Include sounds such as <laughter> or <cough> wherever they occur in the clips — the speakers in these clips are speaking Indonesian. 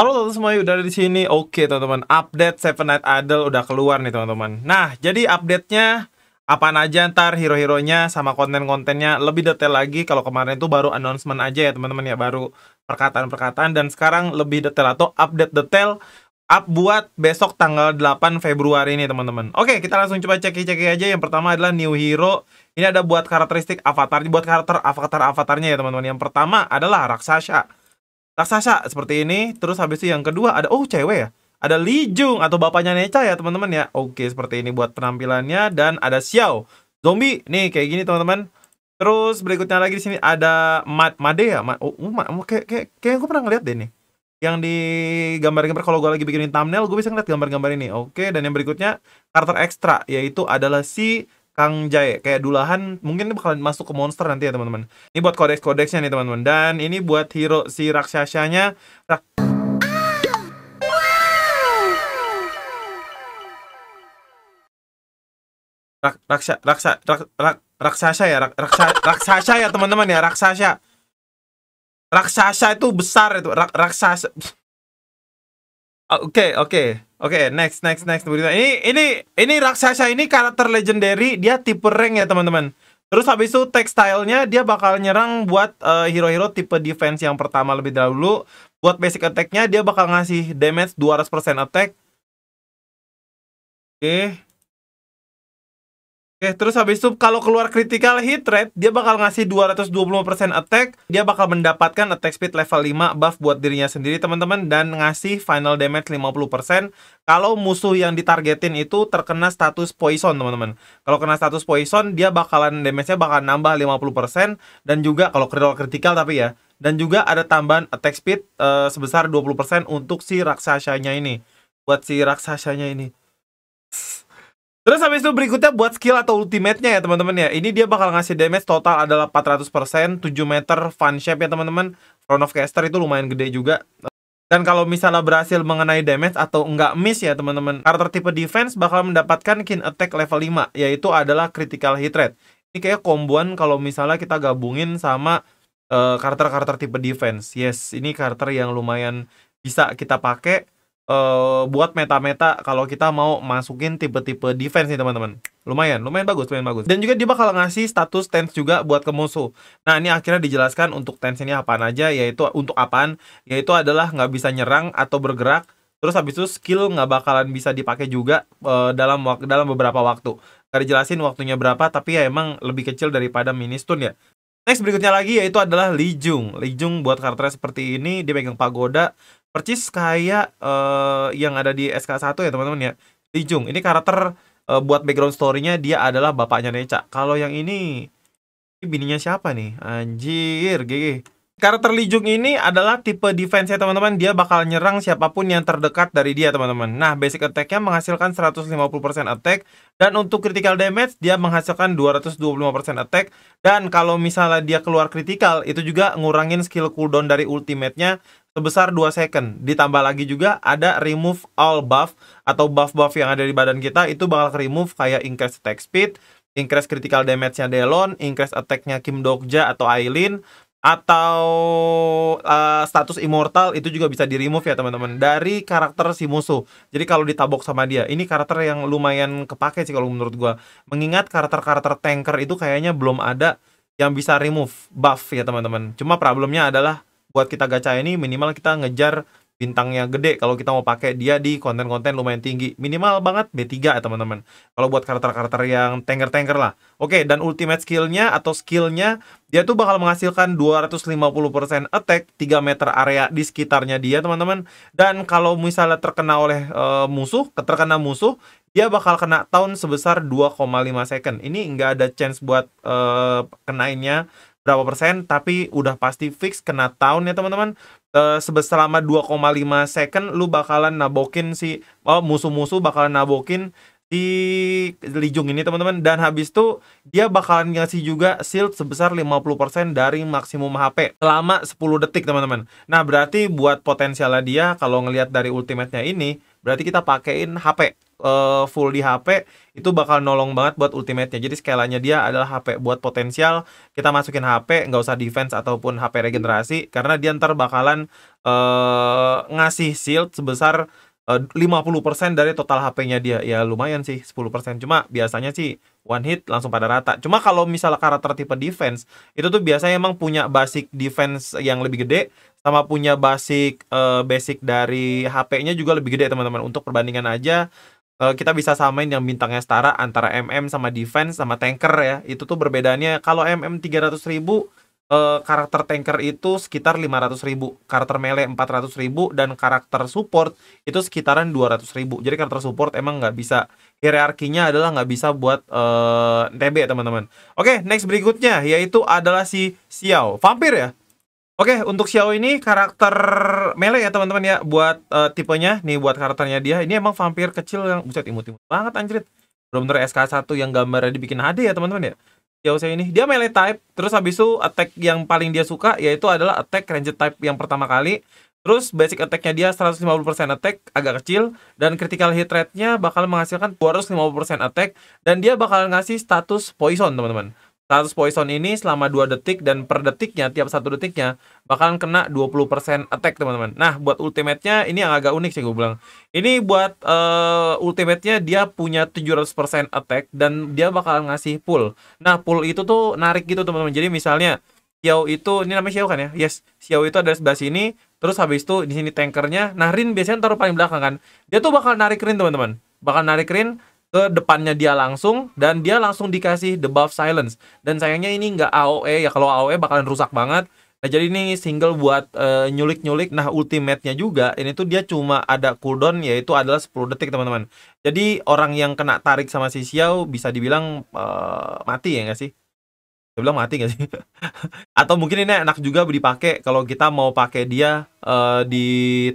Halo teman-teman semuanya, udah ada di sini. Oke teman-teman, update Seven Night Idol udah keluar nih teman-teman. Nah, jadi update-nya apa aja ntar hero-heronya sama konten-kontennya lebih detail lagi. Kalau kemarin itu baru announcement aja ya teman-teman ya, baru perkataan-perkataan dan sekarang lebih detail atau update detail up buat besok tanggal 8 Februari ini teman-teman. Oke, kita langsung coba cek-cek aja. Yang pertama adalah new hero. Ini ada buat karakteristik avatar, buat karakter avatar-avatarnya ya teman-teman. Yang pertama adalah raksasa raksasa seperti ini terus habis itu yang kedua ada oh cewek ya ada li Jung atau bapaknya Neca ya teman-teman ya oke seperti ini buat penampilannya dan ada Xiao zombie nih kayak gini teman-teman terus berikutnya lagi di sini ada Mad Made ya Mad, oh, oh, oh kayak kayak kayak gue pernah ngeliat deh nih yang di gambar-gambar kalau gue lagi bikinin thumbnail gue bisa ngeliat gambar-gambar ini oke dan yang berikutnya karakter ekstra yaitu adalah si Kang Jaya kayak Dulahan mungkin ini bakalan masuk ke monster nanti ya teman-teman. Ini buat kodeks-kodeksnya nih teman-teman dan ini buat hero si raksasanya rak rak raksa raksa rak, rak raksasa ya rak, raksa, raksasa ya teman-teman ya raksasa raksasa itu besar itu rak, raksasa Ah, oke, okay, oke. Okay. Oke, okay, next next next berita. Ini ini ini raksasa ini karakter legendary, dia tipe rank ya, teman-teman. Terus habis itu textile-nya dia bakal nyerang buat eh, hero-hero uh, tipe defense yang pertama lebih dahulu. Buat basic attack-nya dia bakal ngasih damage 200% attack. Oke. Okay. Oke, terus habis itu kalau keluar critical hit rate, dia bakal ngasih 225% attack, dia bakal mendapatkan attack speed level 5 buff buat dirinya sendiri, teman-teman, dan ngasih final damage 50% kalau musuh yang ditargetin itu terkena status poison, teman-teman. Kalau kena status poison, dia bakalan damage-nya bakal nambah 50% dan juga kalau critical critical tapi ya, dan juga ada tambahan attack speed uh, sebesar 20% untuk si raksasanya ini. Buat si raksasanya ini. Terus habis itu berikutnya buat skill atau ultimate-nya ya teman-teman ya. Ini dia bakal ngasih damage total adalah 400%, 7 meter fun shape ya teman-teman. Run of caster itu lumayan gede juga. Dan kalau misalnya berhasil mengenai damage atau nggak miss ya teman-teman, karakter tipe defense bakal mendapatkan kin attack level 5, yaitu adalah critical hit rate. Ini kayak komboan kalau misalnya kita gabungin sama eh, karakter-karakter uh, tipe defense. Yes, ini karakter yang lumayan bisa kita pakai Eh, buat meta-meta kalau kita mau masukin tipe-tipe defense nih teman-teman. Lumayan, lumayan bagus, lumayan bagus. Dan juga dia bakal ngasih status tense juga buat ke musuh. Nah, ini akhirnya dijelaskan untuk tense ini apaan aja, yaitu untuk apaan, yaitu adalah nggak bisa nyerang atau bergerak, terus habis itu skill nggak bakalan bisa dipakai juga uh, dalam dalam beberapa waktu. Gak dijelasin waktunya berapa, tapi ya emang lebih kecil daripada mini stun ya. Next berikutnya lagi yaitu adalah jung Lijung. jung buat karakternya seperti ini, dia pegang pagoda, percis kayak uh, yang ada di SK1 ya teman-teman ya Li Jung ini karakter uh, buat background story-nya dia adalah bapaknya Neca kalau yang ini ini bininya siapa nih anjir GG karakter Li Jung ini adalah tipe defense ya teman-teman dia bakal nyerang siapapun yang terdekat dari dia teman-teman nah basic attack-nya menghasilkan 150% attack dan untuk critical damage dia menghasilkan 225% attack dan kalau misalnya dia keluar critical itu juga ngurangin skill cooldown dari ultimate-nya sebesar 2 second. Ditambah lagi juga ada remove all buff atau buff-buff yang ada di badan kita itu bakal remove kayak increase attack speed, increase critical damage-nya Delon, increase attack-nya Kim Dokja atau Aileen atau uh, status immortal itu juga bisa di remove ya teman-teman dari karakter si musuh. Jadi kalau ditabok sama dia, ini karakter yang lumayan kepake sih kalau menurut gua. Mengingat karakter-karakter tanker itu kayaknya belum ada yang bisa remove buff ya teman-teman. Cuma problemnya adalah buat kita gacha ini minimal kita ngejar bintangnya gede kalau kita mau pakai dia di konten-konten lumayan tinggi minimal banget B3 ya teman-teman kalau buat karakter-karakter yang tanker-tanker lah oke dan ultimate skillnya atau skillnya dia tuh bakal menghasilkan 250% attack 3 meter area di sekitarnya dia teman-teman dan kalau misalnya terkena oleh e, musuh terkena musuh dia bakal kena tahun sebesar 2,5 second ini nggak ada chance buat e, kenainnya berapa persen tapi udah pasti fix kena tahun ya teman-teman sebesar lama 2,5 second lu bakalan nabokin si oh, musuh-musuh bakalan nabokin si Lijung ini teman-teman dan habis itu dia bakalan ngasih juga shield sebesar 50% dari maksimum HP selama 10 detik teman-teman nah berarti buat potensialnya dia kalau ngelihat dari ultimate-nya ini berarti kita pakein HP uh, full di HP itu bakal nolong banget buat ultimate-nya. Jadi skalanya dia adalah HP buat potensial kita masukin HP nggak usah defense ataupun HP regenerasi karena dia ntar bakalan uh, ngasih shield sebesar eh, uh, 50% dari total HP-nya dia. Ya lumayan sih 10%. Cuma biasanya sih one hit langsung pada rata. Cuma kalau misalnya karakter tipe defense, itu tuh biasanya emang punya basic defense yang lebih gede sama punya basic uh, basic dari HP-nya juga lebih gede, teman-teman. Untuk perbandingan aja uh, kita bisa samain yang bintangnya setara antara MM sama defense sama tanker ya. Itu tuh perbedaannya kalau MM 300 ribu uh, karakter tanker itu sekitar 500 ribu, karakter melee 400 ribu, dan karakter support itu sekitaran 200 ribu. Jadi karakter support emang nggak bisa, hierarkinya adalah nggak bisa buat uh, eh, TB teman-teman. Oke, next berikutnya yaitu adalah si Xiao. Vampir ya? Oke, okay, untuk Xiao ini karakter melee ya teman-teman ya buat uh, tipenya nih buat karakternya dia. Ini emang vampir kecil yang buset imut-imut banget anjrit. Belum bener SK1 yang gambarnya dibikin HD ya teman-teman ya. Xiao Xiao ini dia melee type, terus habis itu attack yang paling dia suka yaitu adalah attack range type yang pertama kali. Terus basic attacknya dia 150% attack agak kecil dan critical hit rate-nya bakal menghasilkan 250% attack dan dia bakal ngasih status poison teman-teman. 100 poison ini selama 2 detik dan per detiknya tiap satu detiknya bakalan kena 20% attack teman-teman. Nah, buat ultimate-nya ini yang agak unik sih gue bilang. Ini buat uh, ultimate-nya dia punya 700% attack dan dia bakalan ngasih pull. Nah, pull itu tuh narik gitu teman-teman. Jadi misalnya Xiao itu ini namanya Xiao kan ya? Yes, Xiao itu ada sebelah sini, terus habis itu di sini tankernya. Nah, Rin biasanya taruh paling belakang kan. Dia tuh bakal narik Rin teman-teman. Bakal narik Rin ke depannya dia langsung dan dia langsung dikasih debuff silence dan sayangnya ini nggak AOE ya kalau AOE bakalan rusak banget nah jadi ini single buat eh, nyulik-nyulik uh, nah ultimate-nya juga ini tuh dia cuma ada cooldown yaitu adalah 10 detik teman-teman jadi orang yang kena tarik sama si Xiao bisa dibilang uh, mati ya nggak sih saya bilang mati gak sih? <laughs> Atau mungkin ini enak juga dipakai kalau kita mau pakai dia uh, di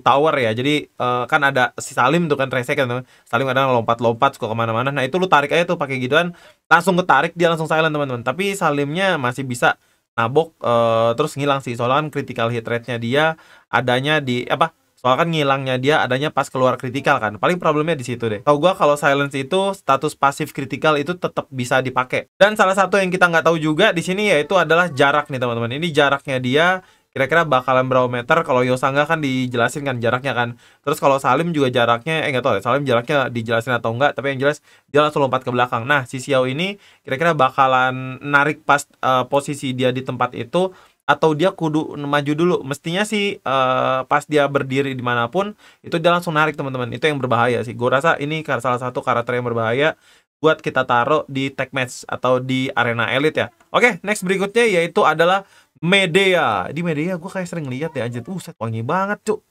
tower ya. Jadi uh, kan ada si Salim tuh kan resek kan. Salim kadang lompat-lompat suka kemana-mana. Nah itu lu tarik aja tuh pakai gituan. Langsung ketarik dia langsung silent teman-teman. Tapi Salimnya masih bisa nabok uh, terus ngilang sih. Soalnya kan critical hit rate-nya dia adanya di apa? Soalnya kan ngilangnya dia adanya pas keluar kritikal kan. Paling problemnya di situ deh. Tahu gua kalau silence itu status pasif kritikal itu tetap bisa dipakai. Dan salah satu yang kita nggak tahu juga di sini yaitu adalah jarak nih teman-teman. Ini jaraknya dia kira-kira bakalan berapa meter kalau Yosanga kan dijelasin kan jaraknya kan terus kalau Salim juga jaraknya eh nggak tahu ya Salim jaraknya dijelasin atau enggak tapi yang jelas dia langsung lompat ke belakang nah si Xiao ini kira-kira bakalan narik pas uh, posisi dia di tempat itu atau dia kudu maju dulu mestinya sih uh, pas dia berdiri dimanapun itu dia langsung narik teman-teman itu yang berbahaya sih gue rasa ini salah satu karakter yang berbahaya buat kita taruh di tag match atau di arena elit ya oke okay, next berikutnya yaitu adalah Medea di Medea gue kayak sering lihat ya uh tuh wangi banget cuk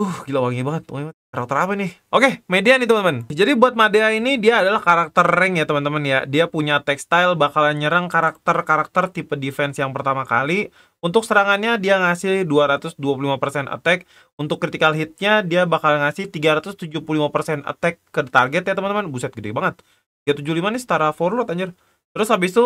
Uh, gila wangi banget. Wangi banget. Karakter apa nih? Oke, okay, Medea nih teman-teman. Jadi buat Madea ini dia adalah karakter rank ya teman-teman ya. Dia punya textile bakalan nyerang karakter-karakter tipe defense yang pertama kali. Untuk serangannya dia ngasih 225% attack. Untuk critical hitnya dia bakal ngasih 375% attack ke target ya teman-teman. Buset gede banget. 75 nih setara forward anjir. Terus habis itu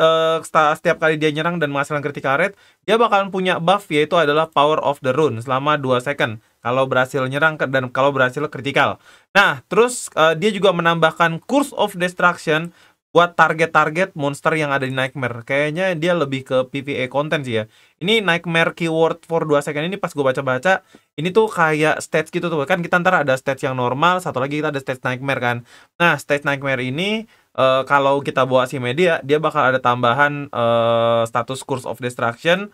uh, setiap kali dia nyerang dan menghasilkan critical rate, dia bakalan punya buff yaitu adalah Power of the Rune selama 2 second kalau berhasil nyerang dan kalau berhasil kritikal. Nah, terus uh, dia juga menambahkan Curse of Destruction buat target-target monster yang ada di Nightmare. Kayaknya dia lebih ke PvE konten sih ya. Ini Nightmare keyword for 2 second ini pas gue baca-baca, ini tuh kayak stats gitu tuh. Kan kita ntar ada stats yang normal, satu lagi kita ada stats Nightmare kan. Nah, stats Nightmare ini uh, kalau kita bawa si media, dia bakal ada tambahan uh, status Curse of Destruction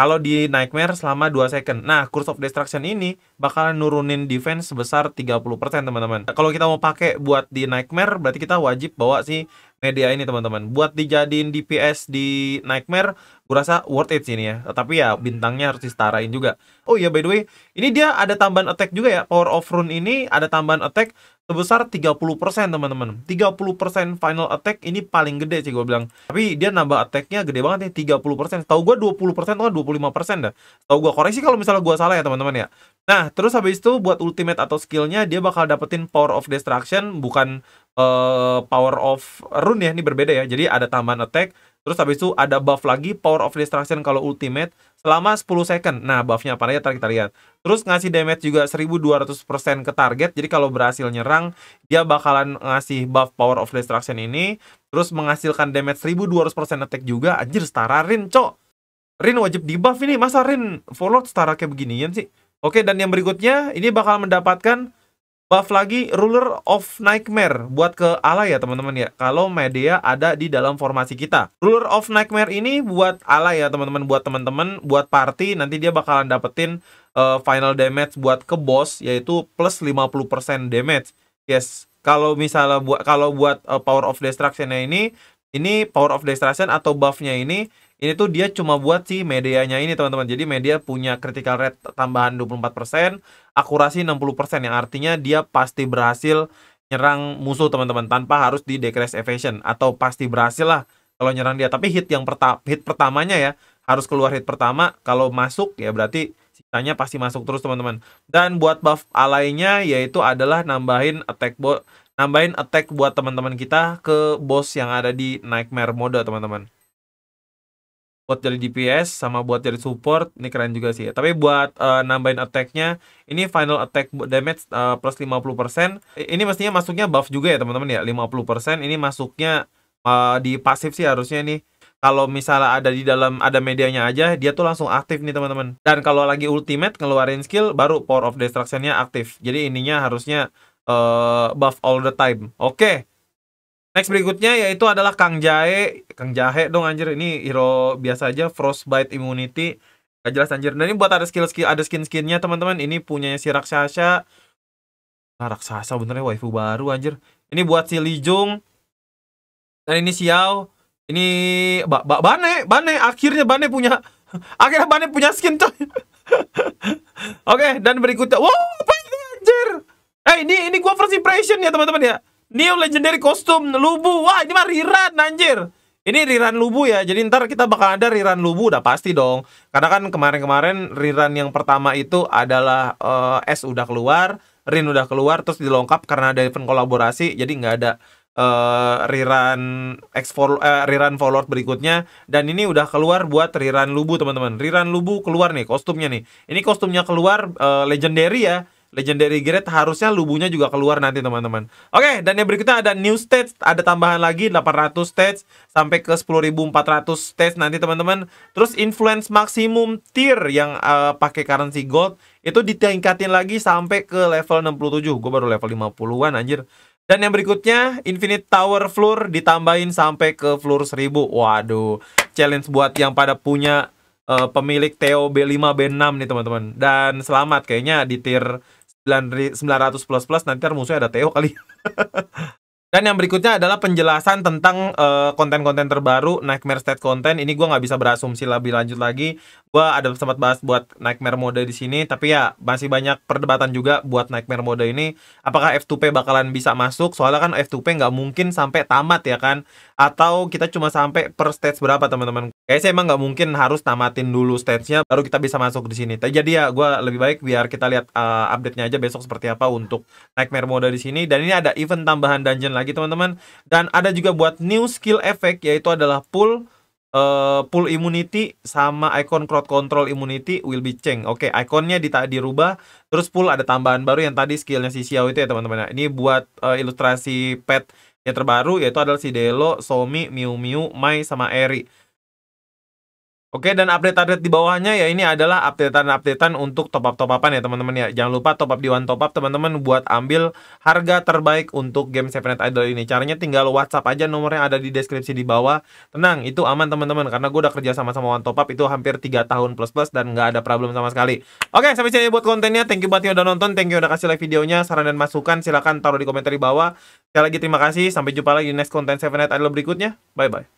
kalau di Nightmare selama 2 second. Nah, Curse of Destruction ini bakalan nurunin defense sebesar 30% teman-teman. Kalau kita mau pakai buat di Nightmare berarti kita wajib bawa si media ini teman-teman buat dijadiin DPS di Nightmare gue rasa worth it sih ini ya tapi ya bintangnya harus disetarain juga oh iya by the way ini dia ada tambahan attack juga ya Power of Rune ini ada tambahan attack sebesar 30% teman-teman 30% final attack ini paling gede sih gue bilang tapi dia nambah attacknya gede banget nih 30% tau gue 20% atau 25% dah tau gue koreksi kalau misalnya gue salah ya teman-teman ya nah terus habis itu buat ultimate atau skillnya dia bakal dapetin power of destruction bukan Eh, power of rune ya ini berbeda ya. Jadi ada tambahan attack, terus habis itu ada buff lagi power of destruction kalau ultimate selama 10 second. Nah, buffnya apa aja kita lihat. Terus ngasih damage juga 1200% ke target. Jadi kalau berhasil nyerang, dia bakalan ngasih buff power of destruction ini, terus menghasilkan damage 1200% attack juga. Anjir, setara Rin, cok. Rin wajib di buff ini. Masa Rin follow setara kayak beginian sih? Oke, dan yang berikutnya ini bakal mendapatkan Buff lagi Ruler of Nightmare buat ke ala ya teman-teman ya. Kalau Medea ada di dalam formasi kita. Ruler of Nightmare ini buat ala ya teman-teman buat teman-teman buat party nanti dia bakalan dapetin uh, final damage buat ke boss yaitu plus 50% damage. Yes. Kalau misalnya buat kalau buat uh, Power of Destruction-nya ini ini Power of Destruction atau buff-nya ini ini tuh dia cuma buat si medianya ini teman-teman. Jadi media punya critical rate tambahan 24%, akurasi 60% yang artinya dia pasti berhasil nyerang musuh teman-teman tanpa harus di decrease evasion atau pasti berhasil lah kalau nyerang dia. Tapi hit yang perta hit pertamanya ya harus keluar hit pertama. Kalau masuk ya berarti sisanya pasti masuk terus teman-teman. Dan buat buff alainya yaitu adalah nambahin attack bot nambahin attack buat teman-teman kita ke boss yang ada di Nightmare mode teman-teman buat jadi DPS sama buat jadi support ini keren juga sih tapi buat uh, nambahin attacknya ini final attack damage uh, plus 50% ini mestinya masuknya buff juga ya teman-teman ya 50% ini masuknya uh, di pasif sih harusnya nih kalau misalnya ada di dalam ada medianya aja dia tuh langsung aktif nih teman-teman dan kalau lagi ultimate ngeluarin skill baru power of destructionnya aktif jadi ininya harusnya uh, buff all the time oke okay. Next berikutnya yaitu adalah Kang Jae. Kang Jahe dong anjir ini hero biasa aja Frostbite Immunity. Gak jelas anjir. Dan nah, ini buat ada skill skill ada skin-skinnya teman-teman. Ini punyanya si raksasa. Nah, raksasa benernya waifu baru anjir. Ini buat si li jung Dan ini Xiao. Ini ba ba Bane, Bane akhirnya Bane punya <laughs> akhirnya Bane punya skin coy. <laughs> Oke, okay, dan berikutnya. Wow, apa ini anjir? Eh, ini ini gua first impression ya teman-teman ya New Legendary kostum Lubu. Wah, ini mah rerun anjir. Ini Riran Lubu ya. Jadi ntar kita bakal ada Riran Lubu udah pasti dong. Karena kan kemarin-kemarin Riran yang pertama itu adalah uh, S udah keluar, Rin udah keluar terus dilengkap karena ada event kolaborasi jadi nggak ada uh, eh, rerun X for uh, eh, rerun forward berikutnya dan ini udah keluar buat Riran Lubu teman-teman. Riran Lubu keluar nih kostumnya nih. Ini kostumnya keluar uh, legendary ya legendary grade harusnya lubunya juga keluar nanti teman-teman. Oke, dan yang berikutnya ada new stage, ada tambahan lagi 800 stage sampai ke 10.400 stage nanti teman-teman. Terus influence maksimum tier yang uh, pakai currency gold itu ditingkatin lagi sampai ke level 67. Gue baru level 50-an anjir. Dan yang berikutnya, Infinite Tower Floor ditambahin sampai ke floor 1000. Waduh, challenge buat yang pada punya uh, pemilik TOB B5 B6 nih teman-teman. Dan selamat kayaknya di tier 900 plus plus nanti musuhnya ada Theo kali. <laughs> Dan yang berikutnya adalah penjelasan tentang eh, konten-konten uh, terbaru Nightmare State Content. Ini gue nggak bisa berasumsi lebih lanjut lagi. Gue ada sempat bahas buat Nightmare Mode di sini, tapi ya masih banyak perdebatan juga buat Nightmare Mode ini. Apakah F2P bakalan bisa masuk? Soalnya kan F2P nggak mungkin sampai tamat ya kan atau kita cuma sampai per stage berapa teman-teman kayaknya emang nggak mungkin harus tamatin dulu stage-nya baru kita bisa masuk di sini jadi ya gue lebih baik biar kita lihat uh, update-nya aja besok seperti apa untuk nightmare mode di sini dan ini ada event tambahan dungeon lagi teman-teman dan ada juga buat new skill effect yaitu adalah pull Uh, pull immunity sama icon crowd control immunity will be change. Oke, okay, iconnya di dirubah. Terus pull ada tambahan baru yang tadi skillnya si Xiao itu ya teman-teman. ini buat uh, ilustrasi pet yang terbaru yaitu adalah si Delo, Somi, Miu Miu, Mai, sama Eri. Oke dan update-update di bawahnya ya ini adalah updatean-updatean untuk top up top upan ya teman-teman ya. Jangan lupa top up di One Top Up teman-teman buat ambil harga terbaik untuk game Seven Night Idol ini. Caranya tinggal WhatsApp aja nomornya ada di deskripsi di bawah. Tenang, itu aman teman-teman karena gue udah kerja sama sama One Top Up itu hampir 3 tahun plus-plus dan nggak ada problem sama sekali. Oke, sampai sini buat kontennya. Thank you buat yang udah nonton, thank you udah kasih like videonya, saran dan masukan silahkan taruh di komentar di bawah. Sekali lagi terima kasih, sampai jumpa lagi di next konten Seven Night Idol berikutnya. Bye bye.